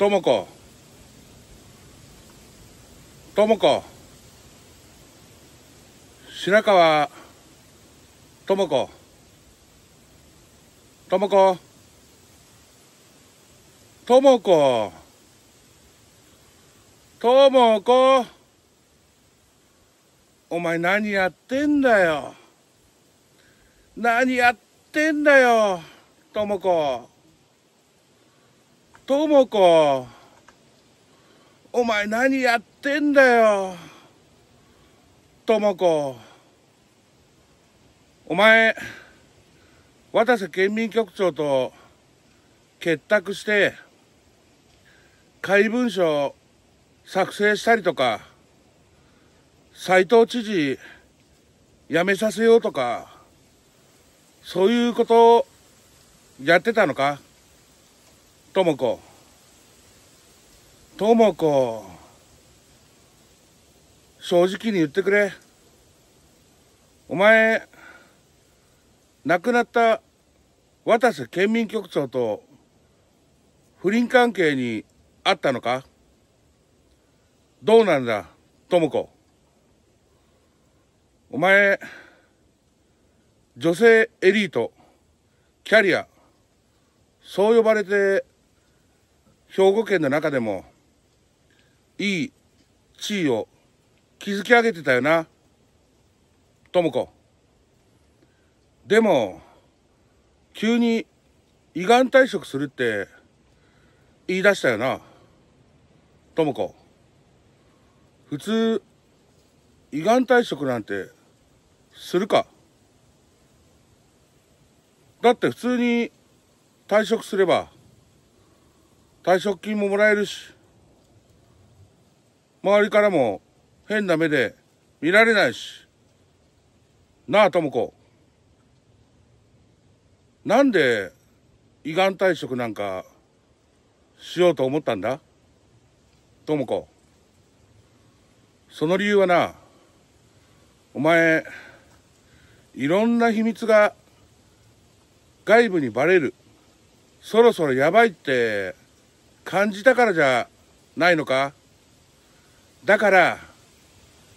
ともこ。ともこ。白川。ともこ。ともこ。ともこ。ともこ。お前何やってんだよ。何やってんだよ。ともこ。ともこお前何やってんだよともこお前渡瀬県民局長と結託して怪文書作成したりとか斎藤知事辞めさせようとかそういうことやってたのかともこ。ともこ。正直に言ってくれ。お前、亡くなった渡瀬県民局長と不倫関係にあったのかどうなんだ、ともこ。お前、女性エリート、キャリア、そう呼ばれて兵庫県の中でもいい地位を築き上げてたよな智子でも急に胃がん退職するって言い出したよな智子普通胃がん退職なんてするかだって普通に退職すれば退職金ももらえるし、周りからも変な目で見られないし。なあ、とも子。なんで、胃がん退職なんか、しようと思ったんだとも子。その理由はな、お前、いろんな秘密が外部にバレる。そろそろやばいって感じたからじゃないのかだから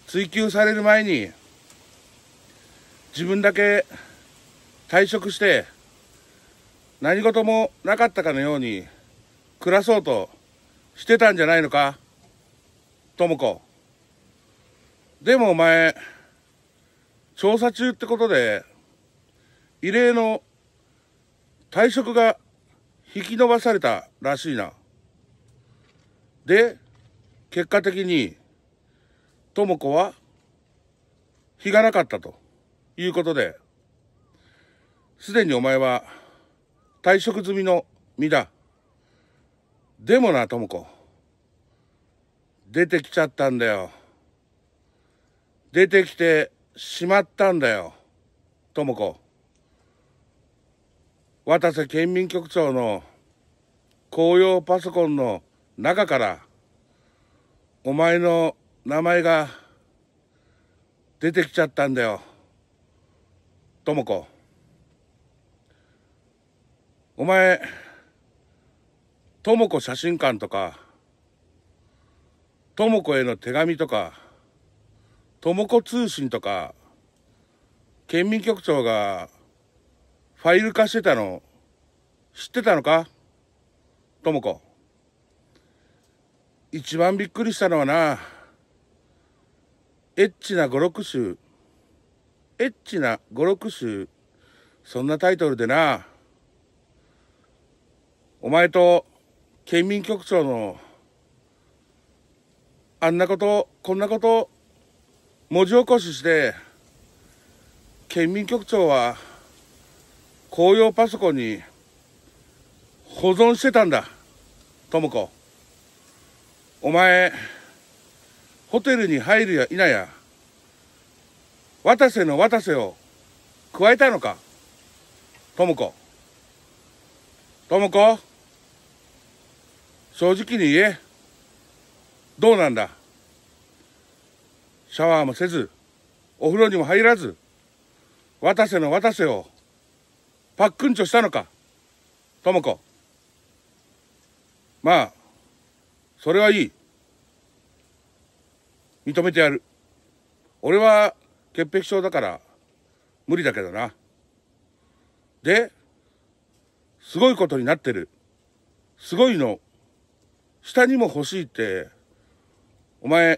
追及される前に自分だけ退職して何事もなかったかのように暮らそうとしてたんじゃないのか智子でもお前調査中ってことで異例の退職が引き延ばされたらしいな。で、結果的に、とも子は、日がなかったということで、すでにお前は退職済みの身だ。でもな、とも子。出てきちゃったんだよ。出てきてしまったんだよ、とも子。渡瀬県民局長の公用パソコンの中からお前の名前が出てきちゃったんだよ智子お前智子写真館とか智子への手紙とか智子通信とか県民局長がファイル化してたの知ってたのか智子一番びっくりしたのはな、エッチな五六集。エッチな五六集。そんなタイトルでな、お前と県民局長の、あんなこと、こんなこと、文字起こしして、県民局長は、公用パソコンに保存してたんだ、とも子。お前、ホテルに入るや否や、渡瀬の渡瀬を加えたのか智子。智子、正直に言え。どうなんだシャワーもせず、お風呂にも入らず、渡瀬の渡瀬をパックンチョしたのか智子。まあ、それはいい。認めてやる。俺は潔癖症だから無理だけどな。で、すごいことになってる。すごいの。下にも欲しいって、お前、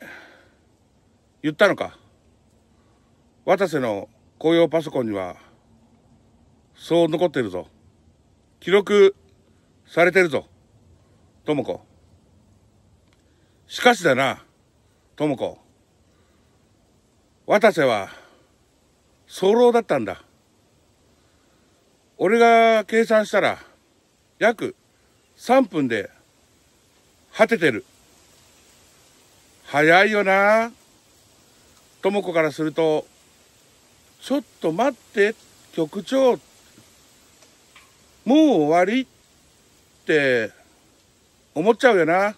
言ったのか。渡瀬の紅葉パソコンには、そう残ってるぞ。記録されてるぞ。智子。しかしだな、智子。渡瀬は、早漏だったんだ。俺が計算したら、約3分で、果ててる。早いよな。智子からすると、ちょっと待って、局長。もう終わりって思っちゃうよな。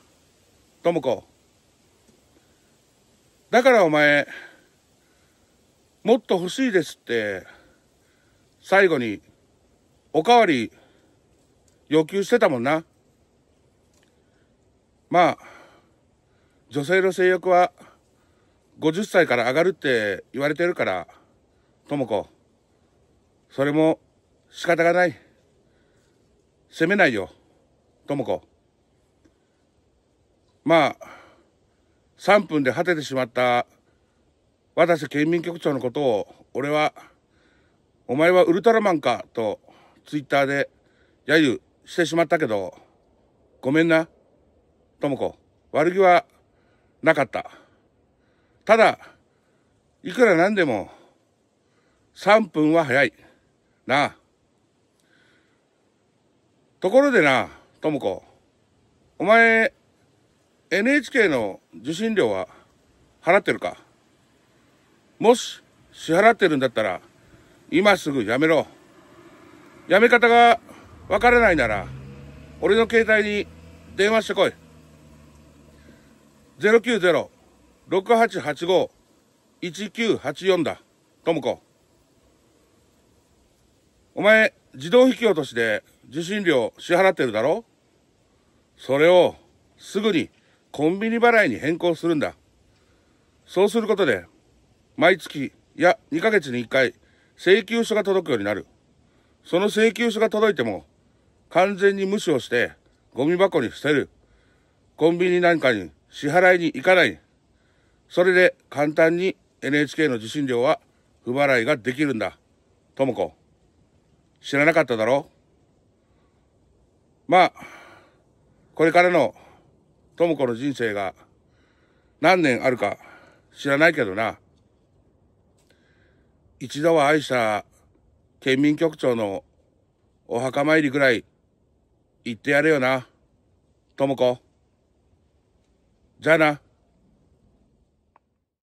智子だからお前もっと欲しいですって最後におかわり要求してたもんなまあ女性の性欲は50歳から上がるって言われてるから智子それも仕方がない責めないよ智子まあ、3分で果ててしまった私県民局長のことを、俺は、お前はウルトラマンかとツイッターで揶揄してしまったけど、ごめんな、とも悪気はなかった。ただ、いくらなんでも、3分は早い。なあ。ところでな、ともお前、NHK の受信料は払ってるかもし支払ってるんだったら、今すぐやめろ。やめ方がわからないなら、俺の携帯に電話してこい。090-6885-1984だ。ともこ。お前、自動引き落としで受信料支払ってるだろそれをすぐにコンビニ払いに変更するんだ。そうすることで、毎月、いや、2ヶ月に1回、請求書が届くようになる。その請求書が届いても、完全に無視をして、ゴミ箱に捨てる。コンビニなんかに支払いに行かない。それで簡単に NHK の受信料は不払いができるんだ。とも子。知らなかっただろうまあ、これからの智子の人生が何年あるか知らないけどな。一度は愛した県民局長のお墓参りぐらい行ってやれよな、智子。じゃあな。